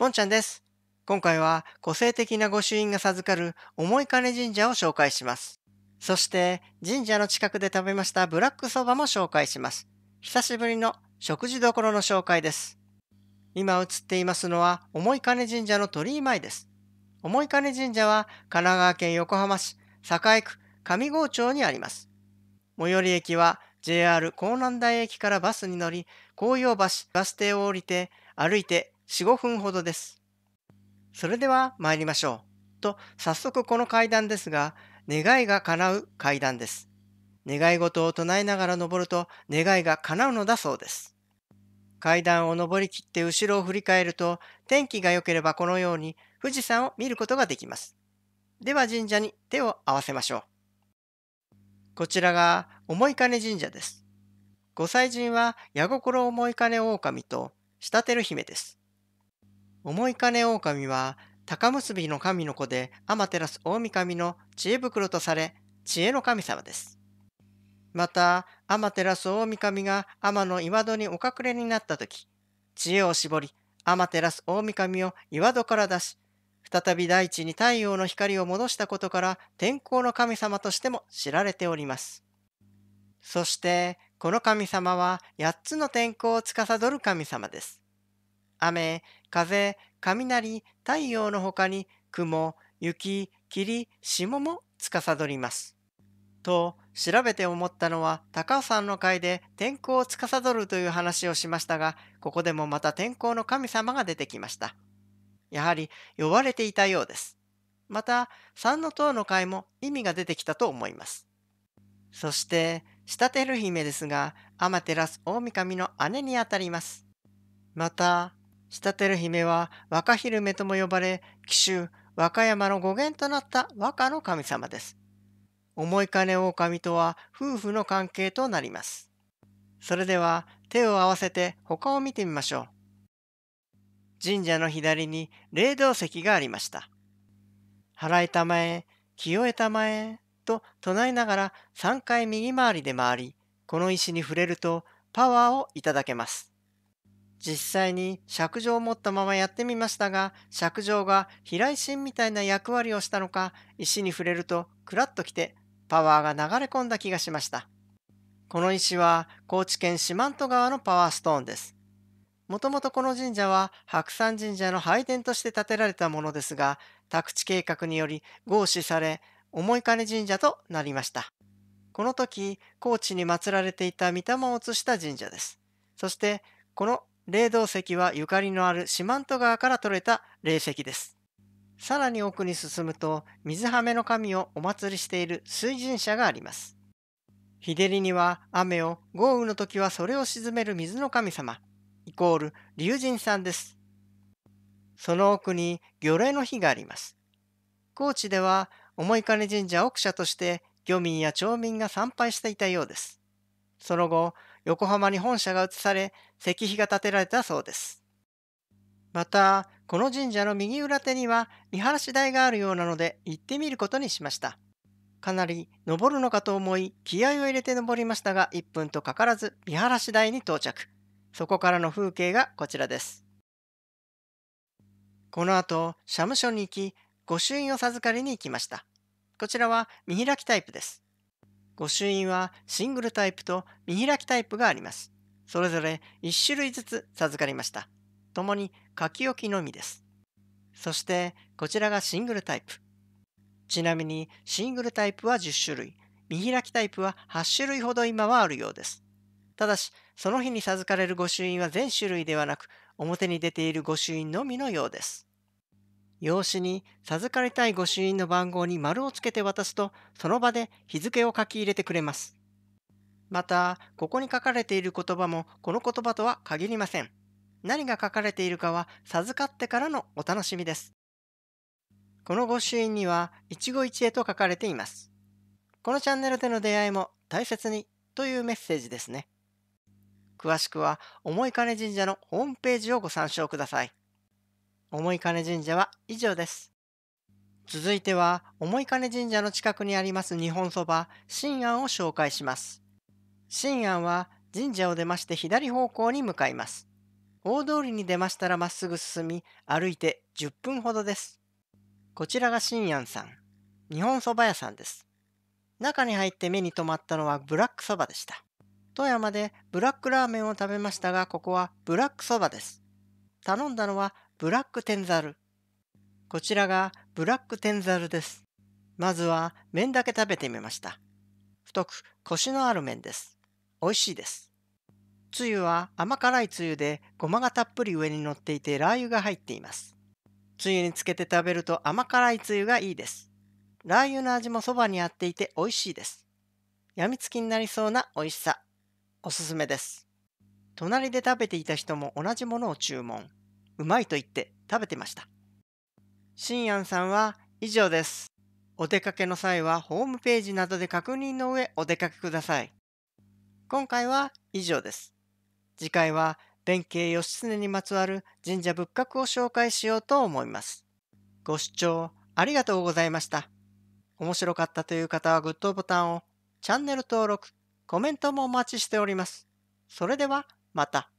ぽんちゃんです。今回は個性的な御朱印が授かる重い金神社を紹介します。そして神社の近くで食べましたブラックそばも紹介します。久しぶりの食事どころの紹介です。今映っていますのは重い金神社の鳥居前です。重い金神社は神奈川県横浜市栄区上郷町にあります。最寄り駅は JR 港南台駅からバスに乗り、紅葉橋バス停を降りて歩いて4、5分ほどです。それでは参りましょう。と、早速この階段ですが、願いが叶う階段です。願い事を唱えながら登ると願いが叶うのだそうです。階段を登りきって後ろを振り返ると、天気が良ければこのように富士山を見ることができます。では神社に手を合わせましょう。こちらが重い金神社です。ご祭神は矢心重い金狼と仕立てる姫です。重い金狼は、高結びの神の子で、天照大神の知恵袋とされ、知恵の神様です。また、天照大神が天の岩戸にお隠れになった時、知恵を絞り、天照大神を岩戸から出し、再び大地に太陽の光を戻したことから天候の神様としても知られております。そして、この神様は8つの天候を司る神様です。雨、風、雷、太陽の他に雲、雪、霧、霜も司ります。と調べて思ったのは高尾山の会で天候を司るという話をしましたがここでもまた天候の神様が出てきましたやはり呼ばれていたようですまた三の塔の会も意味が出てきたと思いますそして仕立てる姫ですが天照大神の姉にあたりますまた仕立てる姫は若昼目とも呼ばれ、紀州、和歌山の語源となった和歌の神様です。思い金狼とは夫婦の関係となります。それでは手を合わせて他を見てみましょう。神社の左に霊道石がありました。払いたまえ、清えたまえと唱えながら3回右回りで回り、この石に触れるとパワーをいただけます。実際に尺状を持ったままやってみましたが尺状が飛来心みたいな役割をしたのか石に触れるとクラッときてパワーが流れ込んだ気がしましたこの石は高知県四万十川のパワーストーンですもともとこの神社は白山神社の拝殿として建てられたものですが宅地計画により合祀され重金神社となりましたこの時高知に祀られていた御霊を移した神社ですそしてこの霊道石はゆかりのある四万十川から取れた霊石です。さらに奥に進むと、水はめの神をお祭りしている水神社があります。日照りには雨を、豪雨の時はそれを沈める水の神様、イコール龍神さんです。その奥に魚霊の日があります。高知では、重い金神社奥社として、漁民や町民が参拝していたようです。その後、横浜に本社が移され、石碑が建てられたそうです。また、この神社の右裏手には見晴らし台があるようなので行ってみることにしました。かなり登るのかと思い気合を入れて登りましたが1分とかからず見晴らし台に到着。そこからの風景がこちらです。この後、社務所に行き、御朱印を授かりに行きました。こちらは見開きタイプです。御朱印はシングルタイプと見開きタイプがあります。それぞれ1種類ずつ授かりました。共に書き置きのみです。そしてこちらがシングルタイプ。ちなみにシングルタイプは10種類、見開きタイプは8種類ほど今はあるようです。ただし、その日に授かれる御朱印は全種類ではなく、表に出ている御朱印のみのようです。用紙に授かりたい御朱印の番号に丸をつけて渡すと、その場で日付を書き入れてくれます。また、ここに書かれている言葉もこの言葉とは限りません。何が書かれているかは授かってからのお楽しみです。この御朱印には一期一会と書かれています。このチャンネルでの出会いも大切にというメッセージですね。詳しくは、重い金神社のホームページをご参照ください。重い金神社は以上です。続いては、重い金神社の近くにあります日本そば、新安を紹介します。新安は神社を出まして左方向に向かいます。大通りに出ましたらまっすぐ進み、歩いて10分ほどです。こちらが新安さん、日本そば屋さんです。中に入って目に留まったのはブラックそばでした。富山でブラックラーメンを食べましたが、ここはブラックそばです。頼んだのはブラックテンザル。こちらがブラックテンザルです。まずは麺だけ食べてみました。太くコシのある麺です。美味しいです。つゆは甘辛いつゆでごまがたっぷり上に乗っていてラー油が入っています。つゆにつけて食べると甘辛いつゆがいいです。ラー油の味もそばに合っていて美味しいです。やみつきになりそうな美味しさ。おすすめです。隣で食べていた人も同じものを注文。うまいと言って食べてました。新安さんは以上です。お出かけの際はホームページなどで確認の上お出かけください。今回は以上です。次回は弁慶義経にまつわる神社仏閣を紹介しようと思います。ご視聴ありがとうございました。面白かったという方はグッドボタンを、チャンネル登録、コメントもお待ちしております。それではまた。